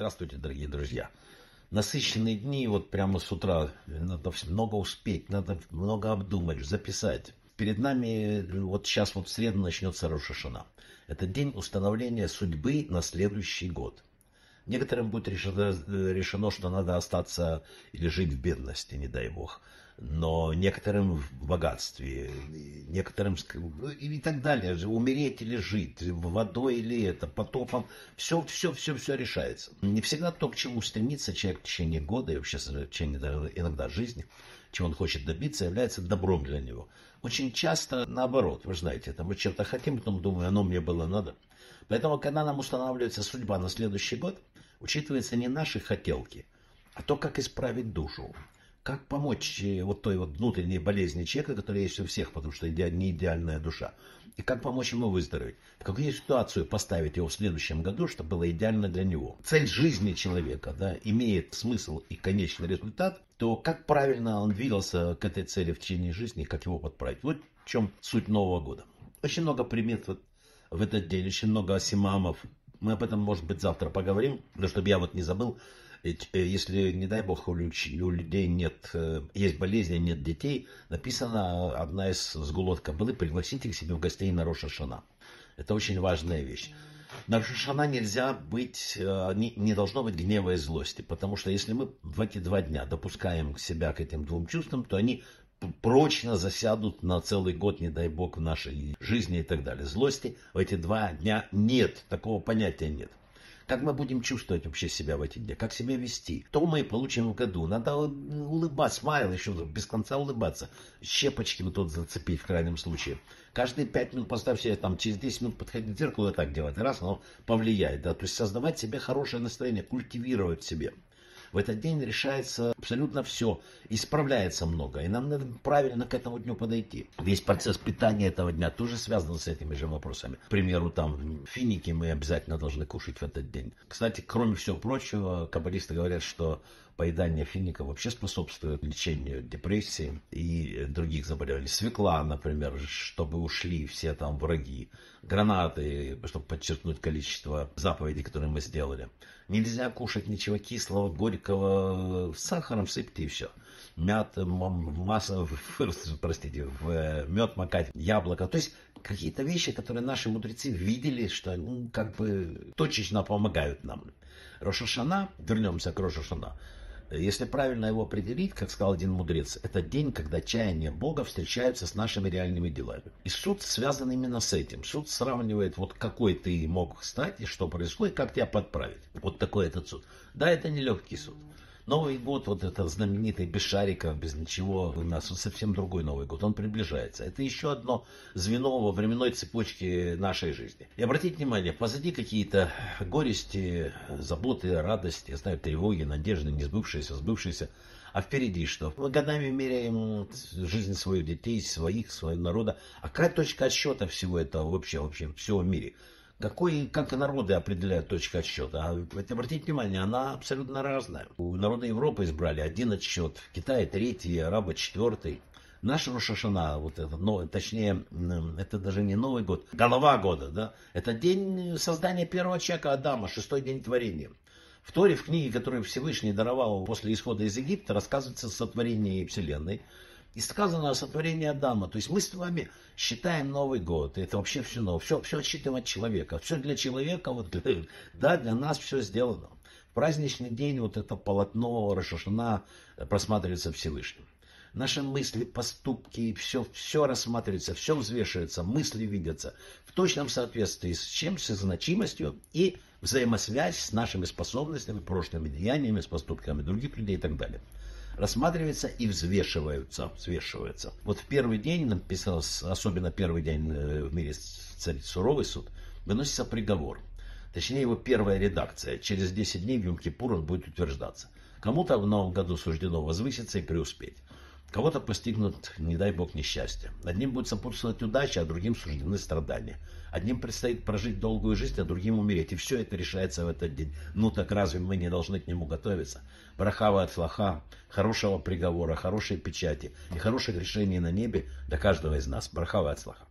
Здравствуйте, дорогие друзья. Насыщенные дни, вот прямо с утра, надо много успеть, надо много обдумать, записать. Перед нами вот сейчас вот в среду начнется Рошашана. Это день установления судьбы на следующий год. Некоторым будет решено, э, решено, что надо остаться или жить в бедности, не дай бог но некоторым в богатстве, некоторым и так далее, умереть или жить, водой или это, потопом, все, все, все, все решается. Не всегда то, к чему стремится человек в течение года и вообще в течение иногда жизни, чего он хочет добиться, является добром для него. Очень часто наоборот, вы знаете, там мы чем-то хотим, потом думаю, оно мне было надо. Поэтому, когда нам устанавливается судьба на следующий год, учитывается не наши хотелки, а то, как исправить душу, как помочь э, вот той вот внутренней болезни человека, которая есть у всех, потому что не идеальная душа? И как помочь ему выздороветь? В какую ситуацию поставить его в следующем году, чтобы было идеально для него? Цель жизни человека да, имеет смысл и конечный результат, то как правильно он двигался к этой цели в течение жизни, как его подправить? Вот в чем суть Нового года. Очень много примет вот в этот день, очень много симамов. Мы об этом, может быть, завтра поговорим, но чтобы я вот не забыл, Э, если, не дай бог, у людей нет, э, есть болезни, а нет детей, написано одна из с Гулот Кабылы, пригласите к себе в гостей на Рошашана. Это очень важная вещь. На Рошашана нельзя быть, э, не, не должно быть гнева и злости, потому что если мы в эти два дня допускаем себя к этим двум чувствам, то они прочно засядут на целый год, не дай бог, в нашей жизни и так далее. Злости в эти два дня нет, такого понятия нет. Как мы будем чувствовать вообще себя в эти дни? Как себя вести? То мы получим в году. Надо улыбаться, смайл еще без конца улыбаться. Щепочки вот тут зацепить в крайнем случае. Каждые пять минут поставь себе, там, через 10 минут подходить к зеркалу и так делать. Раз, оно повлияет. Да? То есть создавать себе хорошее настроение, культивировать себе. В этот день решается абсолютно все, исправляется много, и нам надо правильно к этому дню подойти. Весь процесс питания этого дня тоже связан с этими же вопросами. К примеру, там финики мы обязательно должны кушать в этот день. Кстати, кроме всего прочего, каббалисты говорят, что Поедание финика вообще способствует лечению депрессии и других заболеваний. Свекла, например, чтобы ушли все там враги. Гранаты, чтобы подчеркнуть количество заповедей, которые мы сделали. Нельзя кушать ничего кислого, горького. с Сахаром сыпьте и все. Мят, масло, простите, в э, мед макать, яблоко. То есть какие-то вещи, которые наши мудрецы видели, что ну, как бы точечно помогают нам. Рошашана, вернемся к Рошашана, если правильно его определить, как сказал один мудрец, это день, когда чаяние Бога встречаются с нашими реальными делами. И суд связан именно с этим. Суд сравнивает, вот какой ты мог стать, и что произошло, и как тебя подправить. Вот такой этот суд. Да, это нелегкий суд. Новый год, вот это знаменитый, без шариков, без ничего, у нас вот совсем другой Новый год, он приближается. Это еще одно звено во временной цепочке нашей жизни. И обратите внимание, позади какие-то горести, заботы, радости, я знаю, тревоги, надежды, не сбывшиеся, сбывшиеся. А впереди что? Мы годами меряем жизнь своих детей, своих, своего народа. А какая точка отсчета всего этого вообще, вообще всего мира. Какой, как народы определяют точку отсчета? А, обратите внимание, она абсолютно разная. У народа Европы избрали один отсчет, в Китае третий, арабы четвертый. Наш Рошашана, вот это, но, точнее, это даже не Новый год, голова года, да, это день создания первого человека Адама, шестой день творения. В Торе, в книге, которую Всевышний даровал после исхода из Египта, рассказывается о сотворении Вселенной, и сказано о сотворении Адама. То есть мы с вами считаем Новый год. Это вообще все новое. Все, все считывать человека. Все для человека, вот, для, да, для нас все сделано. В праздничный день вот это полотно Рашашина просматривается Всевышним. Наши мысли, поступки, все, все рассматривается, все взвешивается, мысли видятся в точном соответствии с чем, с значимостью и взаимосвязь с нашими способностями, прошлыми деяниями, с поступками других людей и так далее рассматриваются и взвешиваются. взвешиваются. Вот в первый день, написано, особенно первый день э, в мире царит суровый суд, выносится приговор. Точнее, его первая редакция. Через 10 дней в Юмкипур он будет утверждаться. Кому-то в новом году суждено возвыситься и преуспеть. Кого-то постигнут, не дай бог, несчастье. Одним будет сопутствовать удача, а другим суждены страдания. Одним предстоит прожить долгую жизнь, а другим умереть. И все это решается в этот день. Ну так разве мы не должны к нему готовиться? Брахава от флаха, хорошего приговора, хорошей печати и хороших решений на небе для каждого из нас. Брахава от флаха.